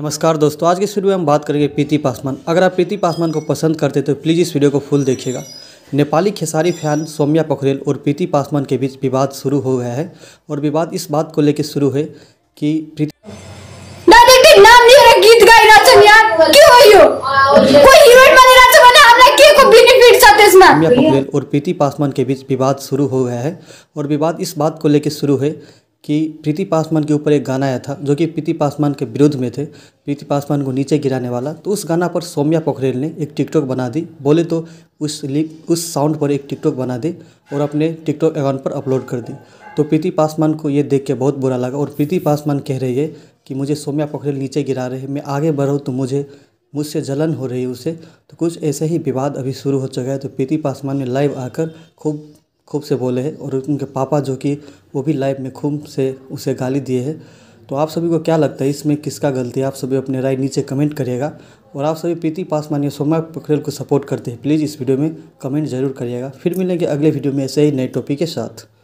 नमस्कार दोस्तों आज के इस वीडियो में हम बात करेंगे प्रीति पासवान अगर आप प्रीति पासवान को पसंद करते तो प्लीज़ इस वीडियो को फुल देखिएगा नेपाली खेसारी फैन सौम्या पोखरेल और प्रीति पासवान के बीच विवाद शुरू हो गया है और विवाद इस बात को लेकर शुरू है कि प्रीति पोखरेल और प्रीति पासवान के बीच विवाद शुरू हो गया है और विवाद इस बात को लेकर शुरू है कि प्रीति पासवान के ऊपर एक गाना आया था जो कि प्रीति पासवान के विरुद्ध में थे प्रीति पासवान को नीचे गिराने वाला तो उस गाना पर सोम्या पोखरेल ने एक टिकटॉक बना दी बोले तो उस लिप उस साउंड पर एक टिकटॉक बना दी और अपने टिकटॉक अकाउंट पर अपलोड कर दी तो प्रीति पासवान को ये देख के बहुत बुरा लगा और प्रीति पासवान कह रही है कि मुझे सोम्या पोखरेल नीचे गिरा रहे मैं आगे बढ़ूँ तो मुझे मुझसे जलन हो रही है उसे तो कुछ ऐसे ही विवाद अभी शुरू हो चुका है तो प्रीति पासवान ने लाइव आकर खूब खूब से बोले हैं और उनके पापा जो कि वो भी लाइफ में खूब से उसे गाली दिए हैं तो आप सभी को क्या लगता है इसमें किसका गलती है आप सभी अपने राय नीचे कमेंट करिएगा और आप सभी प्रीति पासवान या सोमा पोखरेल को सपोर्ट करते हैं प्लीज़ इस वीडियो में कमेंट जरूर करिएगा फिर मिलेंगे अगले वीडियो में ऐसे ही नए टॉपिक के साथ